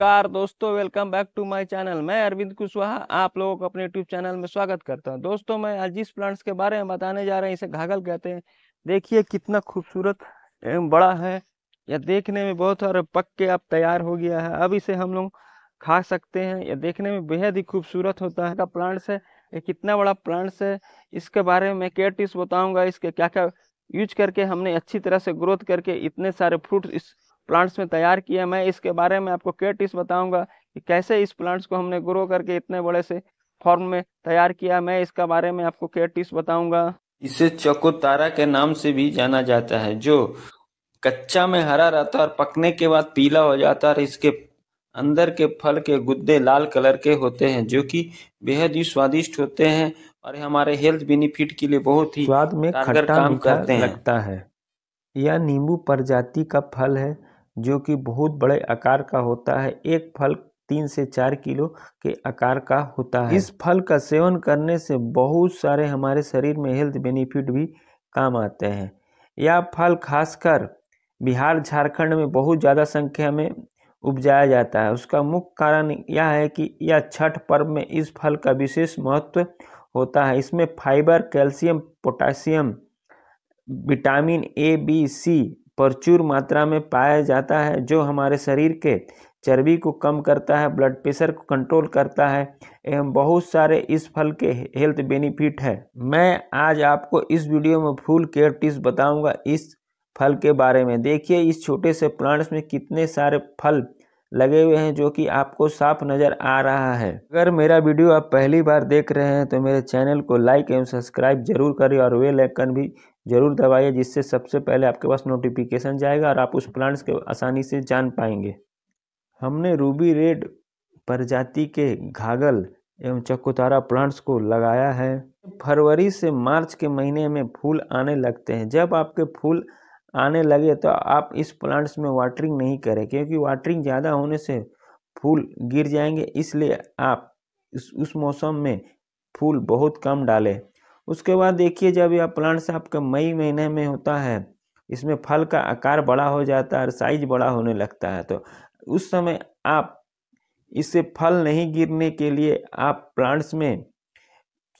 नमस्कार दोस्तों welcome back to my channel मैं अरविंद कुशवाहा आप लोगों को अपने यूट्यूब चैनल में स्वागत करता हूं दोस्तों मैं आज जिस प्लांट्स के बारे में बताने जा रहा हैं इसे घाघल कहते हैं देखिए कितना खूबसूरत एवं बड़ा है यह देखने में बहुत सारे पक के अब तैयार हो गया है अब इसे हम लोग खा सकते हैं यह देखने में बेहद ही खूबसूरत होता है प्लांट्स है ये कितना बड़ा प्लांट्स है इसके बारे में मैं टिप्स बताऊँगा इसके क्या क्या यूज करके हमने अच्छी तरह से ग्रोथ करके इतने सारे फ्रूट्स इस प्लांट्स में तैयार किया मैं इसके बारे में आपको के टिप्स बताऊँगा कि कैसे इस प्लांट्स को हमने ग्रो करके इतने बड़े से फॉर्म में तैयार किया मैं इसका बारे में आपको के टिप्स बताऊँगा इसे चकोतारा के नाम से भी जाना जाता है जो कच्चा में हरा रहता है और पकने के बाद पीला हो जाता है और इसके अंदर के फल के गुद्दे लाल कलर के होते हैं जो कि बेहद ही स्वादिष्ट होते हैं और हमारे हेल्थ बेनिफिट के लिए बहुत ही स्वाद में खट्टा काम करते हैं लगता है यह नींबू प्रजाति का फल है जो कि बहुत बड़े आकार का होता है एक फल तीन से चार किलो के आकार का होता है इस फल का सेवन करने से बहुत सारे हमारे शरीर में हेल्थ बेनिफिट भी काम आते हैं यह फल खासकर बिहार झारखंड में बहुत ज़्यादा संख्या में उपजाया जाता है उसका मुख्य कारण यह है कि यह छठ पर्व में इस फल का विशेष महत्व होता है इसमें fibre calcium potassium vitamin A B C प्रचुर मात्रा में पाया जाता है जो हमारे शरीर के चर्बी को कम करता है ब्लड प्रेशर को कंट्रोल करता है एवं बहुत सारे इस फल के हेल्थ बेनिफिट है मैं आज आपको इस वीडियो में फूल केयर टिप्स बताऊंगा इस फल के बारे में देखिए इस छोटे से प्लांट्स में कितने सारे फल लगे हुए हैं जो कि आपको साफ नज़र आ रहा है अगर मेरा वीडियो आप पहली बार देख रहे हैं तो मेरे चैनल को लाइक एवं सब्सक्राइब जरूर करें और वे लेकन भी ज़रूर दबाइए जिससे सबसे पहले आपके पास नोटिफिकेशन जाएगा और आप उस प्लांट्स के आसानी से जान पाएंगे हमने रूबी रेड प्रजाति के घाघल एवं चकोतारा प्लांट्स को लगाया है फरवरी से मार्च के महीने में फूल आने लगते हैं जब आपके फूल आने लगे तो आप इस प्लांट्स में वाटरिंग नहीं करें क्योंकि वाटरिंग ज़्यादा होने से फूल गिर जाएंगे इसलिए आप उस उस मौसम में फूल बहुत कम डालें उसके बाद देखिए जब यह प्लांट्स आपका मई महीने में होता है इसमें फल का आकार बड़ा हो जाता है और साइज बड़ा होने लगता है तो उस समय आप इससे फल नहीं गिरने के लिए आप प्लांट्स में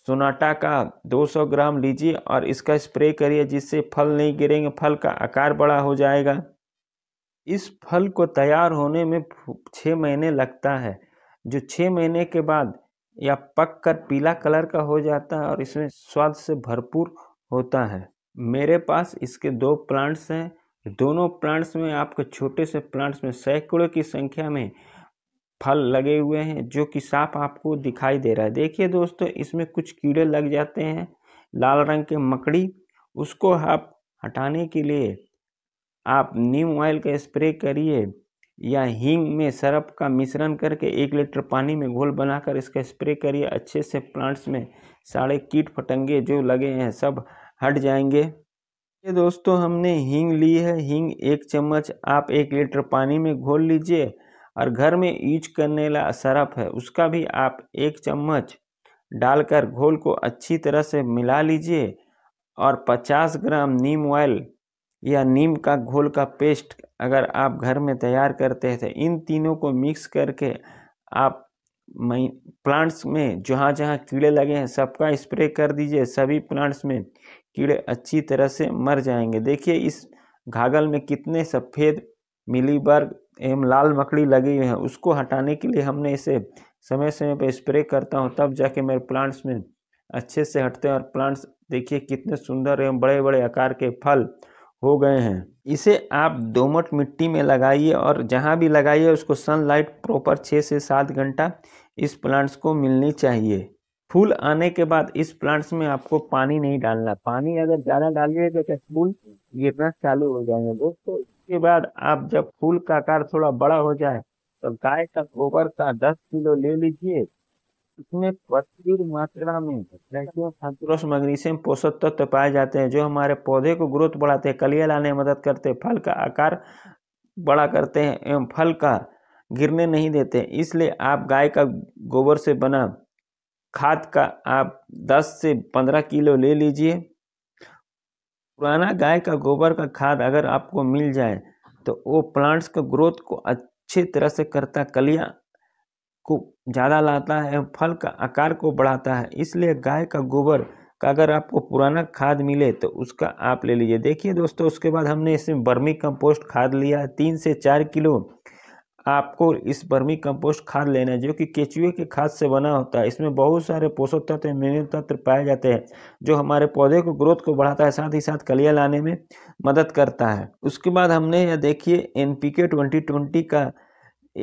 सोनाटा का 200 ग्राम लीजिए और इसका स्प्रे करिए जिससे फल नहीं गिरेंगे फल का आकार बड़ा हो जाएगा इस फल को तैयार होने में छः महीने लगता है जो छः महीने के बाद या पक कर पीला कलर का हो जाता है और इसमें स्वाद से भरपूर होता है मेरे पास इसके दो प्लांट्स हैं दोनों प्लांट्स में आपको छोटे से प्लांट्स में सैकड़ों की संख्या में फल लगे हुए हैं जो कि साफ आपको दिखाई दे रहा है देखिए दोस्तों इसमें कुछ कीड़े लग जाते हैं लाल रंग के मकड़ी उसको आप हटाने के लिए आप नीम ऑयल का स्प्रे करिए या हींग में सरप का मिश्रण करके एक लीटर पानी में घोल बनाकर इसका स्प्रे करिए अच्छे से प्लांट्स में सारे कीट फटंगे जो लगे हैं सब हट जाएंगे ये दोस्तों हमने हींग ली है हींग एक चम्मच आप एक लीटर पानी में घोल लीजिए और घर में यूज करने वाला सरफ है उसका भी आप एक चम्मच डालकर घोल को अच्छी तरह से मिला लीजिए और 50 ग्राम नीम ऑयल या नीम का घोल का पेस्ट अगर आप घर में तैयार करते हैं तो इन तीनों को मिक्स करके आप प्लांट्स में जहाँ जहाँ कीड़े लगे हैं सबका स्प्रे कर दीजिए सभी प्लांट्स में कीड़े अच्छी तरह से मर जाएंगे देखिए इस घागल में कितने सफ़ेद मिलीबर्ग एवं लाल मकड़ी लगी हुई है उसको हटाने के लिए हमने इसे समय समय पर स्प्रे करता हूँ तब जाके मेरे प्लांट्स में अच्छे से हटते हैं और प्लांट्स देखिए कितने सुंदर एवं बड़े बड़े आकार के फल हो गए हैं इसे आप दोमट मिट्टी में लगाइए और जहाँ भी लगाइए उसको सनलाइट प्रॉपर छः से सात घंटा इस प्लांट्स को मिलनी चाहिए फूल आने के बाद इस प्लांट्स में आपको पानी नहीं डालना पानी अगर ज़्यादा डालिएगा तो फूल गिरना चालू हो जाएंगे दोस्तों उसके बाद आप जब फूल का आकार थोड़ा बड़ा हो जाए तो गाय का गोबर का दस किलो ले लीजिए इसमें प्रचुर मात्रा में फॉस्फोरस मैग्नीशियम पोषक तत्व तो पाए जाते हैं जो हमारे पौधे को ग्रोथ बढ़ाते हैं कलिया लाने में मदद करते हैं फल का आकार बड़ा करते हैं एवं फल का गिरने नहीं देते इसलिए आप गाय का गोबर से बना खाद का आप 10 से 15 किलो ले लीजिए पुराना गाय का गोबर का खाद अगर आपको मिल जाए तो वो प्लांट्स का ग्रोथ को अच्छी तरह से करता कलिया को ज़्यादा लाता है फल का आकार को बढ़ाता है इसलिए गाय का गोबर का अगर आपको पुराना खाद मिले तो उसका आप ले लीजिए देखिए दोस्तों उसके बाद हमने इसमें बर्मी कंपोस्ट खाद लिया तीन से चार किलो आपको इस बर्मी कंपोस्ट खाद लेना है जो कि केचुए के खाद से बना होता है इसमें बहुत सारे पोषक तत्व मिनरल तत्व पाए जाते हैं जो हमारे पौधे को ग्रोथ को बढ़ाता है साथ ही साथ कलिया लाने में मदद करता है उसके बाद हमने यह देखिए N P K twenty twenty का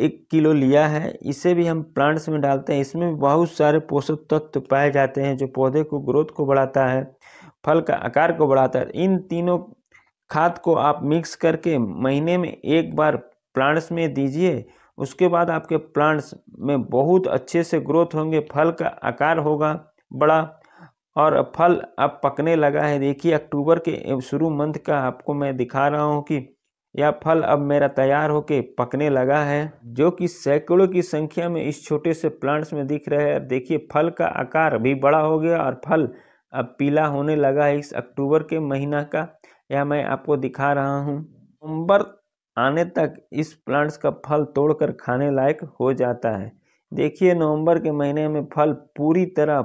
एक किलो लिया है इसे भी हम प्लांट्स में डालते हैं इसमें बहुत सारे पोषक तत्व पाए जाते हैं जो पौधे को ग्रोथ को बढ़ाता है फल का आकार को बढ़ाता है इन तीनों खाद को आप मिक्स करके महीने में एक बार प्लांट्स में दीजिए उसके बाद आपके प्लांट्स में बहुत अच्छे से ग्रोथ होंगे फल का आकार होगा बड़ा और फल अब पकने लगा है देखिए अक्टूबर के शुरू मंथ का आपको मैं दिखा रहा हूँ कि यह फल अब मेरा तैयार होके पकने लगा है जो कि सैकड़ों की संख्या में इस छोटे से प्लांट्स में दिख रहे हैं देखिए फल का आकार भी बड़ा हो गया और फल अब पीला होने लगा है इस अक्टूबर के महीना का यह मैं आपको दिखा रहा हूँ नवंबर आने तक इस प्लांट्स का फल तोड़कर खाने लायक हो जाता है देखिए नवंबर के महीने में फल पूरी तरह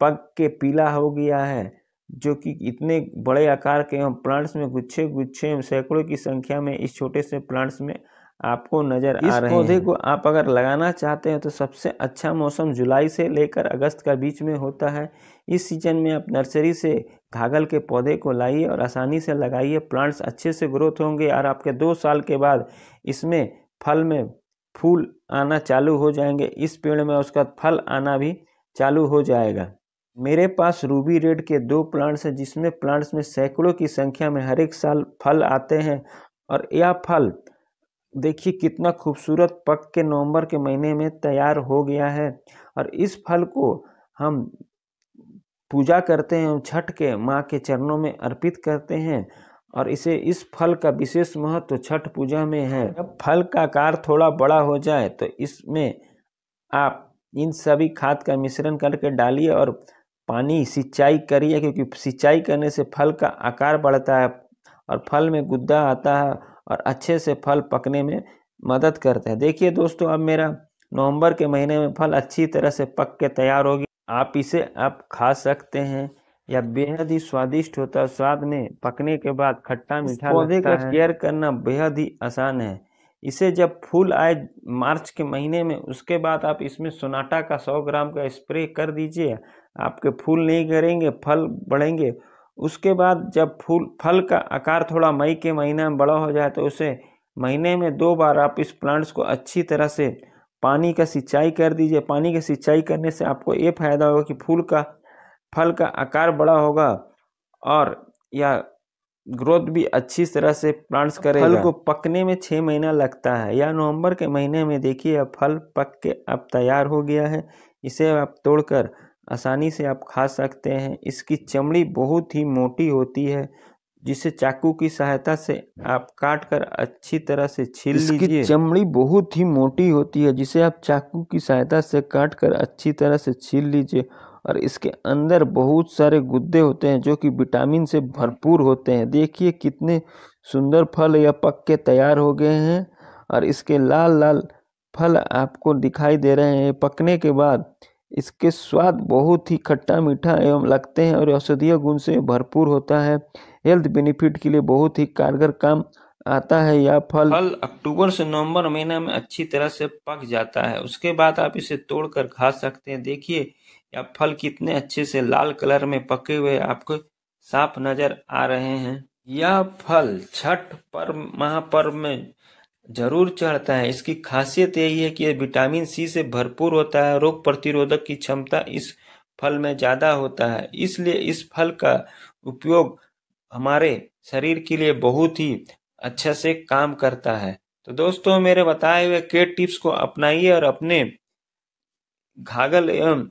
पक के पीला हो गया है जो कि इतने बड़े आकार के एवं प्लांट्स में गुच्छे गुच्छे एवं सैकड़ों की संख्या में इस छोटे से प्लांट्स में आपको नजर इस आ रहे पौधे को आप अगर लगाना चाहते हैं तो सबसे अच्छा मौसम जुलाई से लेकर अगस्त का बीच में होता है इस सीजन में आप नर्सरी से घागल के पौधे को लाइए और आसानी से लगाइए प्लांट्स अच्छे से ग्रोथ होंगे और आपके दो साल के बाद इसमें फल में फूल आना चालू हो जाएंगे इस पेड़ में उसका फल आना भी चालू हो जाएगा मेरे पास रूबी रेड के दो प्लांट्स हैं जिसमें प्लांट्स में सैकड़ों की संख्या में हर एक साल फल आते हैं और यह फल देखिए कितना खूबसूरत पक के नवंबर के महीने में तैयार हो गया है और इस फल को हम पूजा करते हैं छठ के माँ के चरणों में अर्पित करते हैं और इसे इस फल का विशेष महत्व छठ पूजा में है जब फल का आकार थोड़ा बड़ा हो जाए तो इसमें आप इन सभी खाद का मिश्रण करके डालिए और पानी सिंचाई करिए क्योंकि सिंचाई करने से फल का आकार बढ़ता है और फल में गुद्दा आता है और अच्छे से फल पकने में मदद करते हैं देखिए दोस्तों अब मेरा नवंबर के महीने में फल अच्छी तरह से पक के तैयार होगी आप इसे आप खा सकते हैं या बेहद ही स्वादिष्ट होता है स्वाद में पकने के बाद खट्टा मीठा पौधे का केयर करना बेहद ही आसान है इसे जब फूल आए मार्च के महीने में उसके बाद आप इसमें सोनाटा का 100 ग्राम का स्प्रे कर दीजिए आपके फूल नहीं करेंगे फल बढ़ेंगे उसके बाद जब फूल फल का आकार थोड़ा मई के महीने में बड़ा हो जाए तो उसे महीने में दो बार आप इस प्लांट्स को अच्छी तरह से पानी का सिंचाई कर दीजिए पानी का सिंचाई करने से आपको ये फायदा होगा कि फूल का फल का आकार बड़ा होगा और या ग्रोथ भी अच्छी तरह से प्लांट्स करेगा फल को पकने में छः महीना लगता है या नवंबर के महीने में देखिए अब फल पक के अब तैयार हो गया है इसे आप तोड़कर आसानी से आप खा सकते हैं इसकी चमड़ी बहुत ही मोटी होती है जिसे चाकू की सहायता से आप काट कर अच्छी तरह से छील लीजिए चमड़ी बहुत ही मोटी होती है जिसे आप चाकू की सहायता से काट कर अच्छी तरह से छील लीजिए और इसके अंदर बहुत सारे गुद्दे होते हैं जो कि विटामिन से भरपूर होते हैं देखिए कितने सुंदर फल या पक के तैयार हो गए हैं और इसके लाल लाल फल आपको दिखाई दे रहे हैं पकने के बाद इसके स्वाद बहुत ही खट्टा मीठा एवं लगते हैं और औषधीय गुण से भरपूर होता है हेल्थ बेनिफिट के लिए बहुत ही कारगर काम आता है यह फल फल अक्टूबर से नवंबर महीना में अच्छी तरह से पक जाता है उसके बाद आप इसे तोड़कर खा सकते हैं देखिए यह फल कितने अच्छे से लाल कलर में पके हुए आपको साफ नजर आ रहे हैं यह फल छठ पर्व महापर्व में ज़रूर चढ़ता है इसकी खासियत यही है कि यह विटामिन सी से भरपूर होता है रोग प्रतिरोधक की क्षमता इस फल में ज़्यादा होता है इसलिए इस फल का उपयोग हमारे शरीर के लिए बहुत ही अच्छे से काम करता है तो दोस्तों मेरे बताए हुए के टिप्स को अपनाइए और अपने घाघल एवं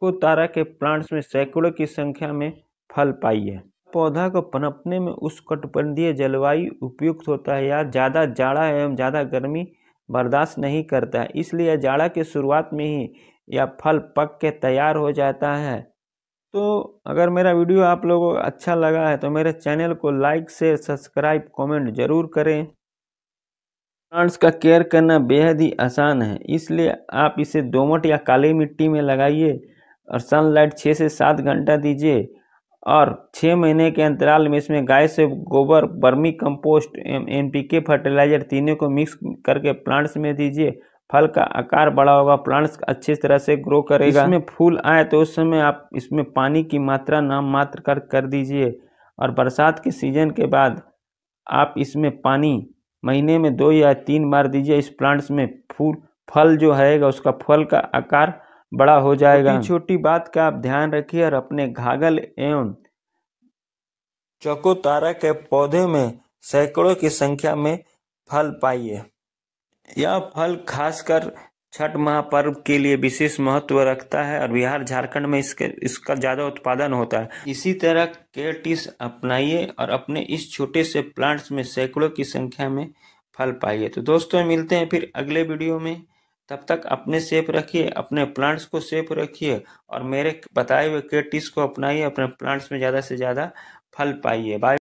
को तारा के प्लांट्स में सैकड़ों की संख्या में फल पाइए पौधा को पनपने में उस कटबंधीय जलवायु उपयुक्त होता है या ज़्यादा जाड़ा एवं ज़्यादा गर्मी बर्दाश्त नहीं करता है इसलिए जाड़ा के शुरुआत में ही या फल पक के तैयार हो जाता है तो अगर मेरा वीडियो आप लोगों को अच्छा लगा है तो मेरे चैनल को लाइक शेयर सब्सक्राइब कमेंट ज़रूर करें प्लांट्स का केयर करना बेहद ही आसान है इसलिए आप इसे दोमट या काली मिट्टी में लगाइए और सनलाइट छः से सात घंटा दीजिए और छः महीने के अंतराल में इसमें गाय से गोबर बर्मी कंपोस्ट एम के फर्टिलाइजर तीनों को मिक्स करके प्लांट्स में दीजिए फल का आकार बड़ा होगा प्लांट्स अच्छी तरह से ग्रो करेगा इसमें फूल आए तो उस समय आप इसमें पानी की मात्रा नाम मात्र कर कर दीजिए और बरसात के सीजन के बाद आप इसमें पानी महीने में दो या तीन बार दीजिए इस प्लांट्स में फूल फल जो है उसका फल का आकार बड़ा हो जाएगा छोटी बात का आप ध्यान रखिए और अपने घाघल एवं चकोतारा के पौधे में सैकड़ों की संख्या में फल पाइए यह फल खासकर छठ महापर्व के लिए विशेष महत्व रखता है और बिहार झारखंड में इसके इसका ज़्यादा उत्पादन होता है इसी तरह के टिस अपनाइए और अपने इस छोटे से प्लांट्स में सैकड़ों की संख्या में फल पाइए तो दोस्तों मिलते हैं फिर अगले वीडियो में तब तक अपने सेफ रखिए अपने प्लांट्स को सेफ रखिए और मेरे बताए हुए के टिप्स को अपनाइए अपने प्लांट्स में ज़्यादा से ज़्यादा फल पाइए बाय